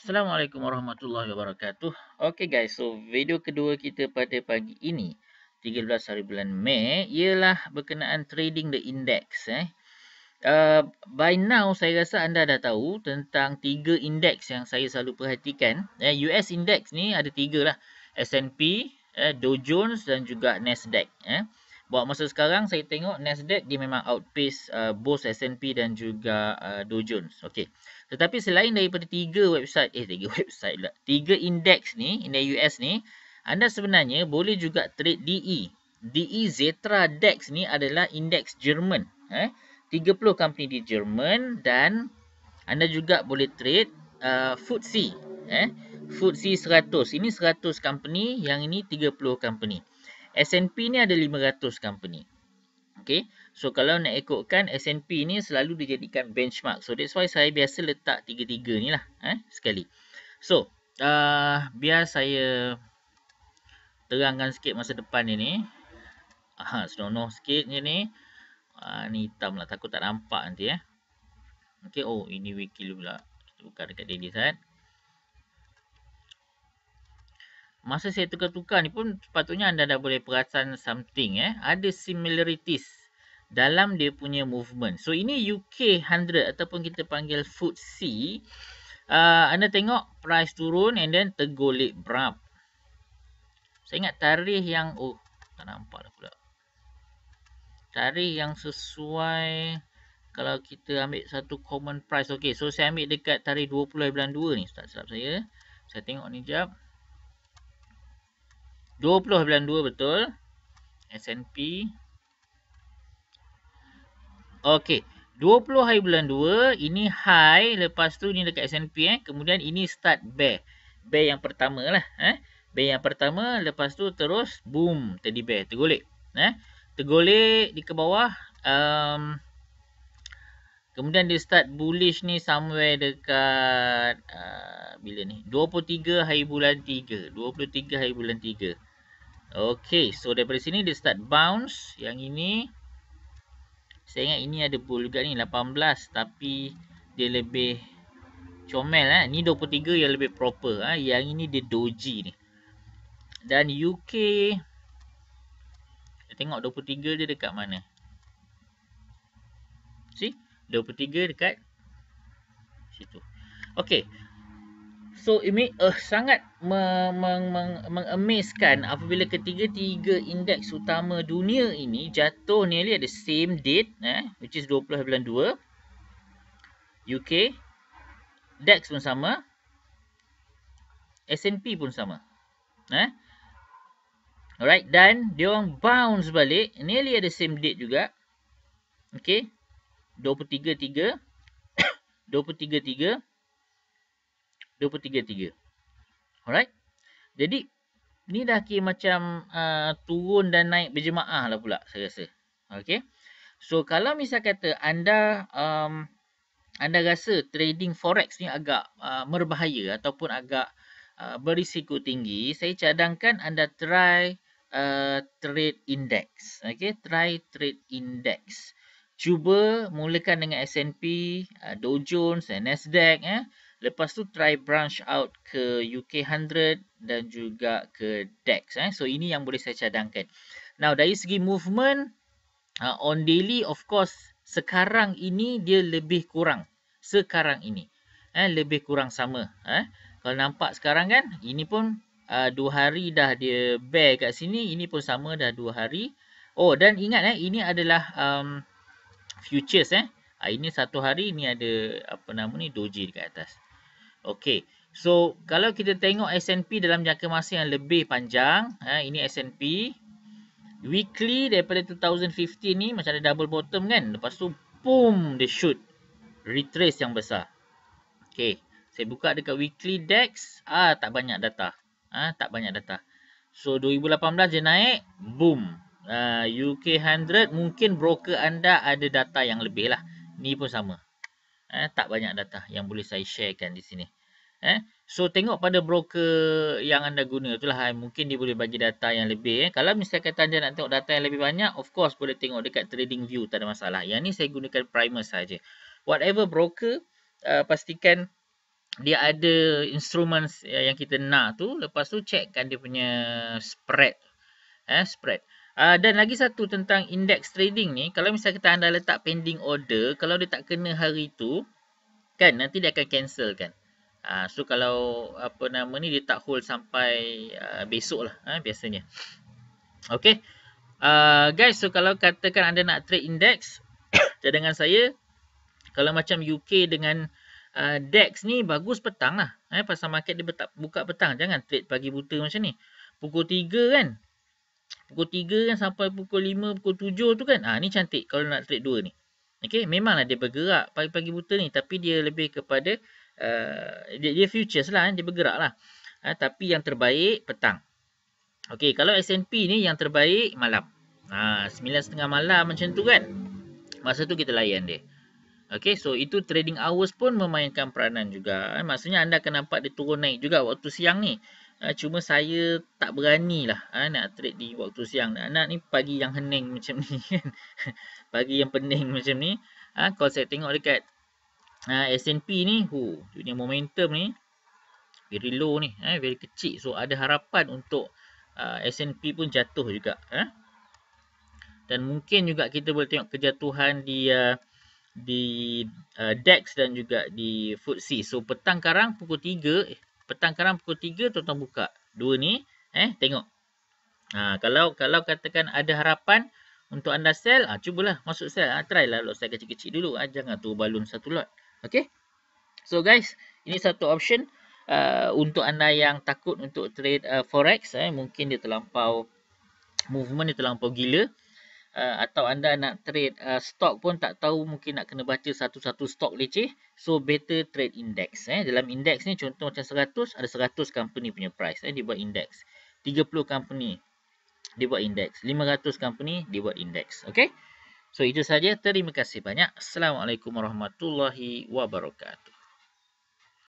Assalamualaikum warahmatullahi wabarakatuh. Okay guys, so video kedua kita pada pagi ini 13 hari bulan Mei ialah berkenaan trading the index eh. Uh, by now saya rasa anda dah tahu tentang tiga index yang saya selalu perhatikan. Eh, US index ni ada tiga lah. S&P, eh, Dow Jones dan juga Nasdaq. Eh. Buat masa sekarang saya tengok Nasdaq dia memang outpace uh, both S&P dan juga uh, Dow Jones. Okay. Tetapi selain daripada tiga website, eh tiga website lah. Tiga indeks ni, in the US ni, anda sebenarnya boleh juga trade DE. DE Zetra DAX ni adalah indeks Jerman. Eh? 30 company di Jerman dan anda juga boleh trade uh, FTSE. Eh? FTSE 100. Ini 100 company, yang ini 30 company. S&P ni ada 500 company. Okay. So, kalau nak ikutkan S&P ni selalu dijadikan benchmark. So, that's why saya biasa letak tiga-tiga ni lah. Eh, sekali. So, uh, biar saya terangkan sikit masa depan ni ni. Aha, senonoh sikit je ni. Uh, ni hitam lah. Takut tak nampak nanti eh. Okay. Oh, ini wiki pula. Kita buka dekat daily side. masa saya tukar-tukar ni pun sepatutnya anda dah boleh perasan something eh ada similarities dalam dia punya movement so ini UK 100 ataupun kita panggil FTSE uh, anda tengok price turun and then tergolek berap saya ingat tarikh yang oh tak nampak dah pula tarikh yang sesuai kalau kita ambil satu common price okay. so saya ambil dekat tarikh 20 bulan 2 ni ustaz silap saya saya tengok ni jap 20 bulan 2 betul. S&P. Okey. 20 hari bulan 2, ini high, lepas tu ni dekat S&P eh. Kemudian ini start bear. Bear yang pertama lah. Eh. Bear yang pertama, lepas tu terus boom, tadi bear, tergolek. Eh. Tergolek di ke bawah. Um, kemudian dia start bullish ni somewhere dekat, uh, bila ni? 23 hari bulan 3. 23 hari bulan 3. Okey, so daripada sini dia start bounce. Yang ini saya ingat ini ada bull juga ni 18 tapi dia lebih comel eh. Ni 23 yang lebih proper eh. Yang ini dia doji ni. Dan UK kita tengok 23 dia dekat mana. See? 23 dekat situ. Okey, So ini uh, sangat mengemiskan meng, meng, apabila ketiga-tiga indeks utama dunia ini jatuh nearly at the same date eh, which is 20 bulan 2 UK DAX e pun sama S&P pun sama eh. Alright dan dia orang bounce balik nearly at the same date juga okay, okey 233 233 Dua puluh tiga tiga. Alright. Jadi, ni dah kira macam uh, turun dan naik berjemaah lah pula saya rasa. Okay. So, kalau misal kata anda um, anda rasa trading forex ni agak uh, merbahaya ataupun agak uh, berisiko tinggi, saya cadangkan anda try uh, trade index. Okay. Try trade index. Cuba mulakan dengan S&P, uh, Dow Jones, Nasdaq. Eh. Lepas tu try branch out ke UK 100 dan juga ke DEX. Eh. So ini yang boleh saya cadangkan. Now dari segi movement uh, on daily of course sekarang ini dia lebih kurang. Sekarang ini. Eh, lebih kurang sama. Eh. Kalau nampak sekarang kan ini pun uh, dua hari dah dia bear kat sini. Ini pun sama dah dua hari. Oh dan ingat eh, ini adalah um, futures eh. Ah, ini satu hari ini ada apa nama ni doji dekat atas. Okey. So, kalau kita tengok S&P dalam jangka masa yang lebih panjang. Eh, ini S&P. Weekly daripada 2015 ni macam ada double bottom kan. Lepas tu, boom, dia shoot. Retrace yang besar. Okey. Saya buka dekat weekly DEX. Ah, tak banyak data. Ah, tak banyak data. So, 2018 dia naik. Boom. Uh, UK 100 mungkin broker anda ada data yang lebih lah. Ni pun sama. Eh, tak banyak data yang boleh saya sharekan di sini. Eh, so tengok pada broker yang anda guna itulah eh, mungkin dia boleh bagi data yang lebih. Eh. Kalau misalkan anda nak tengok data yang lebih banyak, of course boleh tengok dekat Trading View tak ada masalah. Yang ni saya gunakan primer saja. Whatever broker uh, pastikan dia ada instrumen eh, yang kita nak tu, lepas tu checkkan dia punya spread. Eh, spread. Ah, dan lagi satu tentang index trading ni, kalau misalnya kita anda letak pending order, kalau dia tak kena hari tu, kan nanti dia akan cancel kan. Uh, so kalau apa nama ni dia tak hold sampai uh, besok lah uh, biasanya. Okay. Uh, guys, so kalau katakan anda nak trade index, cadangan saya, kalau macam UK dengan uh, DEX ni, bagus petang lah. Eh, pasal market dia buka petang. Jangan trade pagi buta macam ni. Pukul 3 kan, pukul 3 kan sampai pukul 5, pukul 7 tu kan. Ah ha, ni cantik kalau nak trade 2 ni. Okey, memanglah dia bergerak pagi-pagi buta ni tapi dia lebih kepada uh, dia, dia futures lah kan, dia bergerak lah. Ha, ah, tapi yang terbaik petang. okay kalau S&P ni yang terbaik malam. Ah ha, 9.30 malam macam tu kan. Masa tu kita layan dia. okay so itu trading hours pun memainkan peranan juga. Eh, maksudnya anda akan nampak dia turun naik juga waktu siang ni. Uh, cuma saya tak berani lah uh, ah, nak trade di waktu siang. Anak ni pagi yang hening macam ni kan. pagi yang pening macam ni. Uh, ah, kalau saya tengok dekat uh, S&P ni, hu, dunia momentum ni very low ni. Eh, very kecil. So ada harapan untuk uh, S&P pun jatuh juga. Eh. Dan mungkin juga kita boleh tengok kejatuhan di uh, di uh, DEX dan juga di FTSE. So petang sekarang pukul 3, eh, petang karam pukul 3 tuan-tuan buka. Dua ni eh tengok. Ha, kalau kalau katakan ada harapan untuk anda sell, ha, cubalah masuk sell. ha, try lah lot size kecil-kecil dulu. Ah ha, jangan tu balun satu lot. okay? So guys, ini satu option uh, untuk anda yang takut untuk trade uh, forex eh mungkin dia terlampau movement dia terlampau gila uh, atau anda nak trade uh, stock pun tak tahu mungkin nak kena baca satu-satu stock leceh so better trade index eh dalam index ni contoh macam 100 ada 100 company punya price eh dibuat index 30 company dibuat index 500 company dibuat index Okay, so itu saja terima kasih banyak assalamualaikum warahmatullahi wabarakatuh